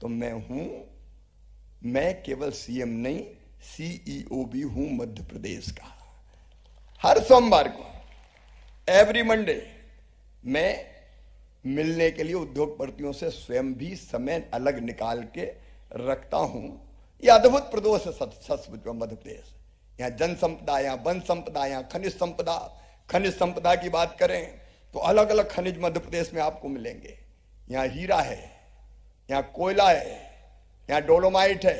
तो मैं हूं मैं केवल सीएम नहीं सीईओ e भी हूं मध्य प्रदेश का हर सोमवार को एवरी मंडे मैं मिलने के लिए उद्योगपतियों से स्वयं भी समय अलग निकाल के रखता हूं यह अद्भुत प्रदोष है मध्य प्रदेश यहां जन संपदा यहाँ वन संपदा यहाँ खनिज संपदा खनिज संपदा की बात करें तो अलग अलग खनिज मध्य प्रदेश में आपको मिलेंगे यहाँ हीरा है यहाँ कोयला है यहाँ डोलोमाइट है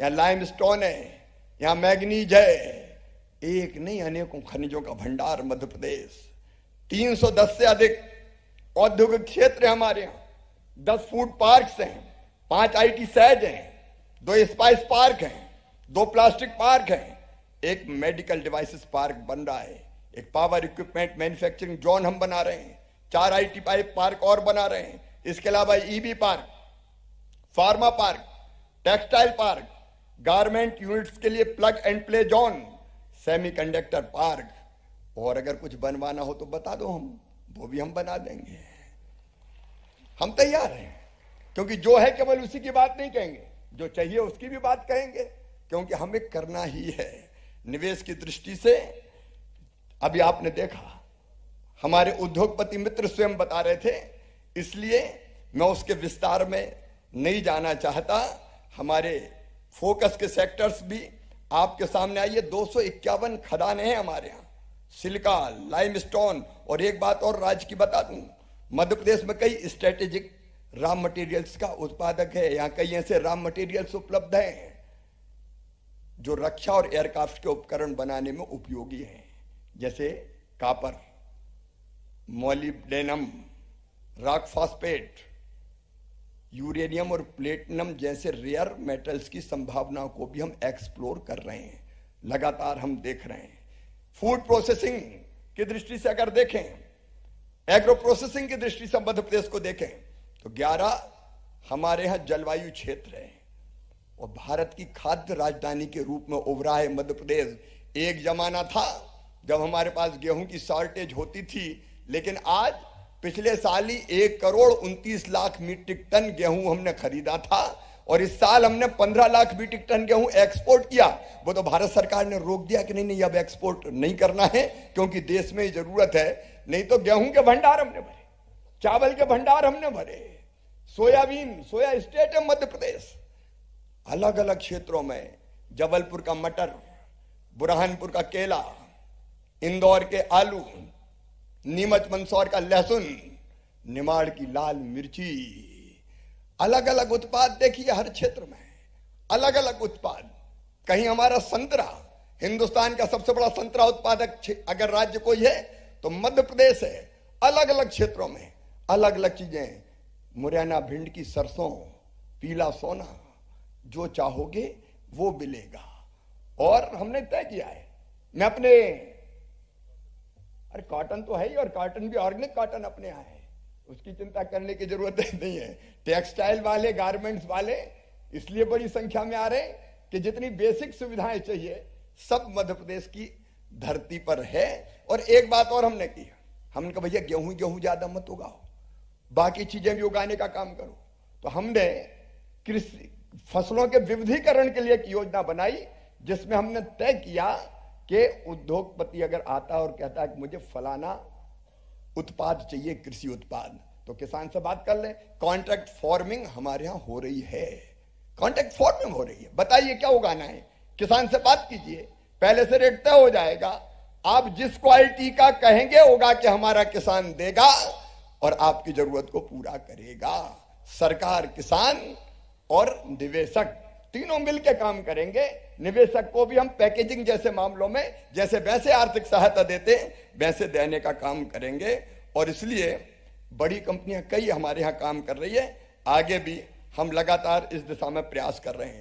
यहाँ लाइम स्टोन है यहाँ मैग्नीज है एक नहीं अनेकों खनिजों का भंडार मध्य प्रदेश 310 से अधिक औद्योगिक क्षेत्र है हमारे यहाँ दस फूड पार्क हैं पांच आईटी सहज हैं दो स्पाइस पार्क हैं दो प्लास्टिक पार्क हैं एक मेडिकल डिवाइसेस पार्क बन रहा है एक पावर इक्विपमेंट मैन्युफैक्चरिंग जोन हम बना रहे हैं चार आईटी पाइप पार्क और बना रहे हैं इसके अलावा ईबी e park pharma park textile park garment units के लिए plug and play zone semiconductor park और अगर कुछ बनवाना हो तो बता दो हम वो भी हम बना देंगे हम तैयार हैं क्योंकि जो है केवल उसी की बात नहीं कहेंगे जो चाहिए उसकी भी बात कहेंगे क्योंकि हमें करना ही है निवेश की दृष्टि से अभी आपने देखा हमारे उद्योगपति मित्र स्वयं बता रहे थे इसलिए मैं उसके विस्तार में नहीं जाना चाहता हमारे फोकस के सेक्टर्स भी आपके सामने आइए दो सौ इक्यावन खदाने हैं हमारे यहाँ लाइम स्टोन और एक बात और राज्य की बता दू मध्य प्रदेश में कई स्ट्रेटेजिक रॉ मटेरियल्स का उत्पादक है यहाँ कई ऐसे रॉ मटेरियल्स उपलब्ध हैं जो रक्षा और एयरक्राफ्ट के उपकरण बनाने में उपयोगी हैं जैसे copper molybdenum rock phosphate uranium और प्लेटिनम जैसे रेयर मेटल्स की संभावना को भी हम एक्सप्लोर कर रहे हैं लगातार हम देख रहे हैं फूड प्रोसेसिंग की दृष्टि से अगर देखें एग्रो प्रोसेसिंग की दृष्टि से मध्य प्रदेश को देखें तो 11 हमारे यहां जलवायु क्षेत्र है और भारत की खाद्य राजधानी के रूप में उभरा है मध्य प्रदेश एक जमाना था जब हमारे पास गेहूं की शॉर्टेज होती थी लेकिन आज पिछले साल ही एक करोड़ उनतीस लाख मीट्रिक टन गेहूं हमने खरीदा था और इस साल हमने 15 लाख मीट्रिक टन गेहूं एक्सपोर्ट किया वो तो भारत सरकार ने रोक दिया कि नहीं नहीं अब एक्सपोर्ट नहीं करना है क्योंकि देश में जरूरत है नहीं तो गेहूं के भंडार हमने भरे चावल के भंडार हमने भरे सोयाबीन सोया स्टेट है मध्य प्रदेश अलग अलग क्षेत्रों में जबलपुर का मटर बुरहानपुर का केला इंदौर के आलू नीमच मंदसौर का लहसुन निमाड़ की लाल मिर्ची अलग अलग उत्पाद देखिए हर क्षेत्र में अलग अलग उत्पाद कहीं हमारा संतरा हिंदुस्तान का सबसे बड़ा संतरा उत्पादक अगर राज्य कोई है तो मध्य प्रदेश है अलग अलग क्षेत्रों में अलग अलग चीजें मुरैना भिंड की सरसों पीला सोना जो चाहोगे वो मिलेगा और हमने तय किया है मैं अपने अरे कॉटन तो है ही और कॉटन भी ऑर्गेनिक कॉटन अपने यहाँ है उसकी चिंता करने की जरूरत नहीं है टेक्सटाइल वाले गारमेंट्स वाले इसलिए बड़ी संख्या में आ रहे कि जितनी बेसिक सुविधाएं चाहिए सब मध्य प्रदेश की धरती पर है और एक बात और हमने की हमने कहा भैया गेहूं गेहूं ज्यादा मत उगाओ बाकी चीजें भी उगाने का काम करो तो हमने कृषि फसलों के विविधीकरण के लिए एक योजना बनाई जिसमें हमने तय किया कि उद्योगपति अगर आता और कहता है कि मुझे फलाना उत्पाद चाहिए कृषि उत्पाद तो किसान से बात कर ले कॉन्ट्रैक्ट फॉर्मिंग हमारे यहां हो रही है कॉन्ट्रैक्ट फॉर्मिंग हो रही है बताइए क्या उगाना है किसान से बात कीजिए पहले से रेट तय हो जाएगा आप जिस क्वालिटी का कहेंगे होगा कि हमारा किसान देगा और आपकी जरूरत को पूरा करेगा सरकार किसान और निवेशक तीनों मिलकर काम करेंगे निवेशक को भी हम पैकेजिंग जैसे मामलों में जैसे वैसे आर्थिक सहायता देते वैसे देने का काम करेंगे और इसलिए बड़ी कंपनियां कई हमारे यहां काम कर रही है आगे भी हम लगातार इस दिशा में प्रयास कर रहे हैं